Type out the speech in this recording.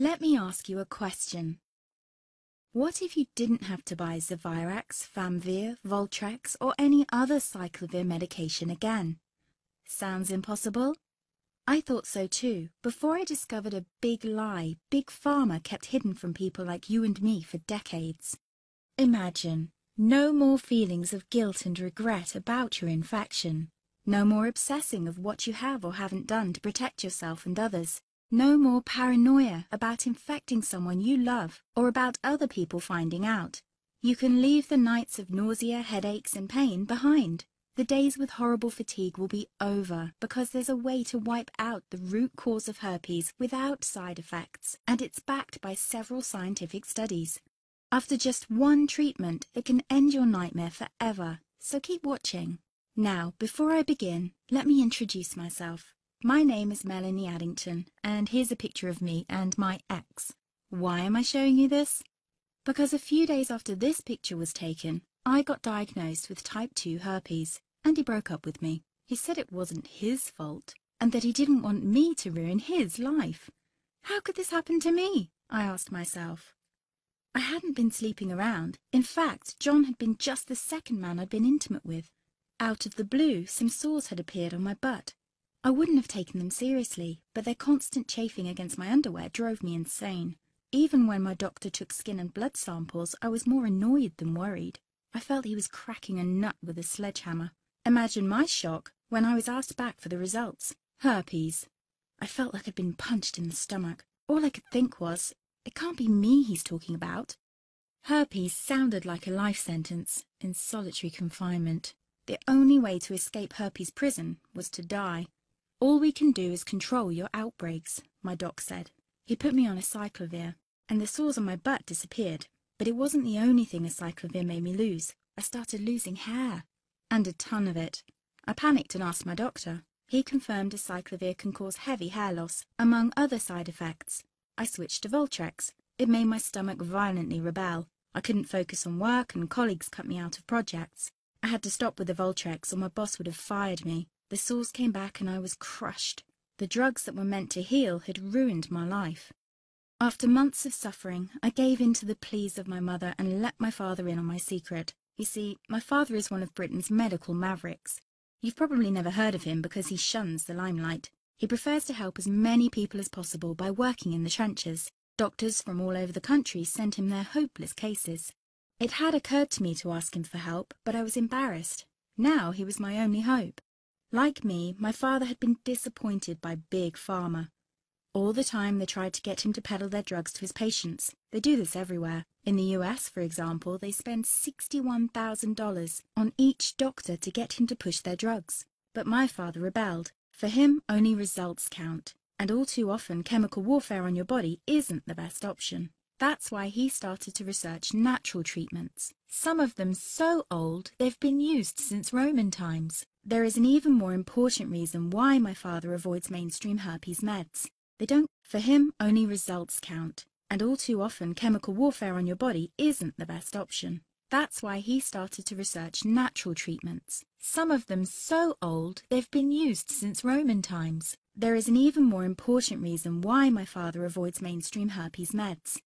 Let me ask you a question. What if you didn't have to buy Zavirax, Famvir, Voltrex or any other cyclovir medication again? Sounds impossible? I thought so too, before I discovered a big lie Big Pharma kept hidden from people like you and me for decades. Imagine, no more feelings of guilt and regret about your infection, no more obsessing of what you have or haven't done to protect yourself and others, no more paranoia about infecting someone you love or about other people finding out. You can leave the nights of nausea, headaches and pain behind. The days with horrible fatigue will be over because there's a way to wipe out the root cause of herpes without side effects and it's backed by several scientific studies. After just one treatment, it can end your nightmare forever, so keep watching. Now, before I begin, let me introduce myself. My name is Melanie Addington, and here's a picture of me and my ex. Why am I showing you this? Because a few days after this picture was taken, I got diagnosed with type 2 herpes, and he broke up with me. He said it wasn't his fault, and that he didn't want me to ruin his life. How could this happen to me? I asked myself. I hadn't been sleeping around. In fact, John had been just the second man I'd been intimate with. Out of the blue, some sores had appeared on my butt, I wouldn't have taken them seriously, but their constant chafing against my underwear drove me insane. Even when my doctor took skin and blood samples, I was more annoyed than worried. I felt he was cracking a nut with a sledgehammer. Imagine my shock when I was asked back for the results. Herpes. I felt like I'd been punched in the stomach. All I could think was, it can't be me he's talking about. Herpes sounded like a life sentence in solitary confinement. The only way to escape herpes prison was to die. All we can do is control your outbreaks, my doc said. He put me on a cyclovir, and the sores on my butt disappeared. But it wasn't the only thing a cyclovir made me lose. I started losing hair. And a ton of it. I panicked and asked my doctor. He confirmed a cyclovir can cause heavy hair loss, among other side effects. I switched to Voltrex. It made my stomach violently rebel. I couldn't focus on work and colleagues cut me out of projects. I had to stop with the Voltrex or my boss would have fired me. The sores came back and I was crushed. The drugs that were meant to heal had ruined my life. After months of suffering, I gave in to the pleas of my mother and let my father in on my secret. You see, my father is one of Britain's medical mavericks. You've probably never heard of him because he shuns the limelight. He prefers to help as many people as possible by working in the trenches. Doctors from all over the country send him their hopeless cases. It had occurred to me to ask him for help, but I was embarrassed. Now he was my only hope. Like me, my father had been disappointed by Big Pharma. All the time they tried to get him to peddle their drugs to his patients. They do this everywhere. In the US, for example, they spend $61,000 on each doctor to get him to push their drugs. But my father rebelled. For him, only results count. And all too often, chemical warfare on your body isn't the best option. That's why he started to research natural treatments, some of them so old they've been used since Roman times. There is an even more important reason why my father avoids mainstream herpes meds. They don't, for him, only results count, and all too often chemical warfare on your body isn't the best option. That's why he started to research natural treatments, some of them so old they've been used since Roman times. There is an even more important reason why my father avoids mainstream herpes meds.